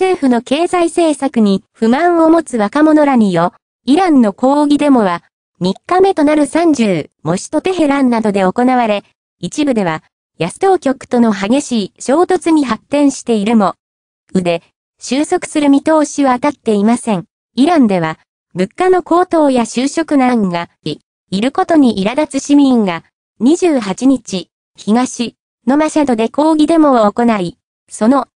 政府の経済政策に不満を持つ若者らによ、イランの抗議デモは、3日目となる30、模試とテヘランなどで行われ、一部では、安当局との激しい衝突に発展しているも、腕、収束する見通しは当たっていません。イランでは、物価の高騰や就職難がい、いることに苛立つ市民が、28日、東、ノマシャドで抗議デモを行い、その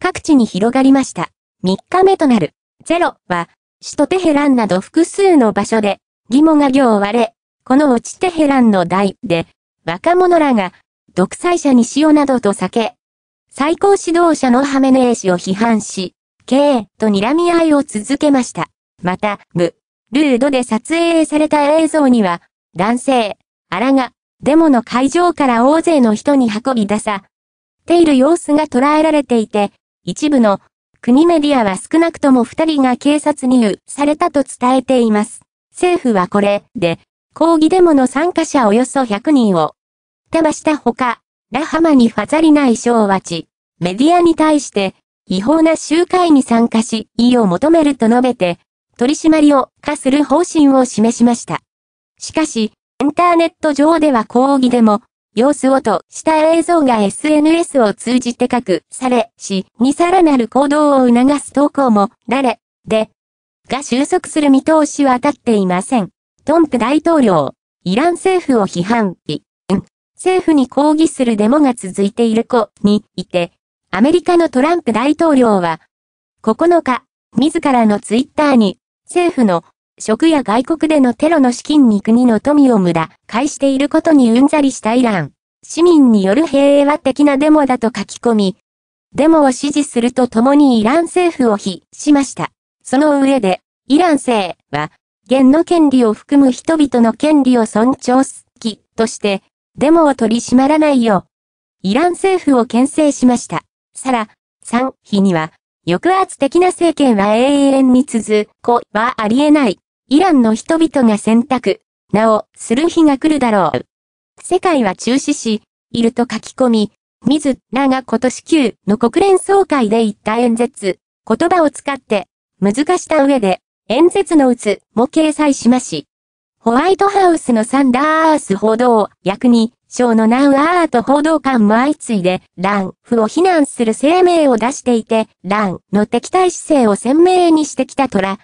各地に広がりました。3日目となる、ゼロは、首都テヘランなど複数の場所で、義母が行を割れ、この落ちテヘランの台で、若者らが、独裁者にしよなどとけ、最高指導者のハメネー氏を批判し、経営と睨み合いを続けました。また、ブ、ルードで撮影された映像には、男性、アラが、デモの会場から大勢の人に運び出さ、ている様子が捉えられていて、一部の国メディアは少なくとも2人が警察に入されたと伝えています。政府はこれで抗議デモの参加者およそ100人を手ばしたほか、ラハマにファザリナ衣装はち、メディアに対して違法な集会に参加し、意を求めると述べて、取り締まりを課する方針を示しました。しかし、インターネット上では抗議でも、様子をとした映像が SNS を通じてくされ、し、にさらなる行動を促す投稿も、誰、で、が収束する見通しは立っていません。トンプ大統領、イラン政府を批判、い、ん、政府に抗議するデモが続いている子にいて、アメリカのトランプ大統領は、9日、自らのツイッターに、政府の食や外国でのテロの資金に国の富を無駄、返していることにうんざりしたイラン。市民による平和的なデモだと書き込み、デモを支持するとともにイラン政府を非しました。その上で、イラン政は、言の権利を含む人々の権利を尊重すきとして、デモを取り締まらないよう、イラン政府を牽制しました。さら、3日には、抑圧的な政権は永遠に続こはありえない。イランの人々が選択、なお、する日が来るだろう。世界は中止し、いると書き込み、自らが今年9の国連総会で言った演説、言葉を使って、難した上で、演説のうつも掲載しまし。ホワイトハウスのサンダース報道役に、ショーのナウアート報道官も相次いで、ランフを非難する声明を出していて、ランの敵対姿勢を鮮明にしてきたトラ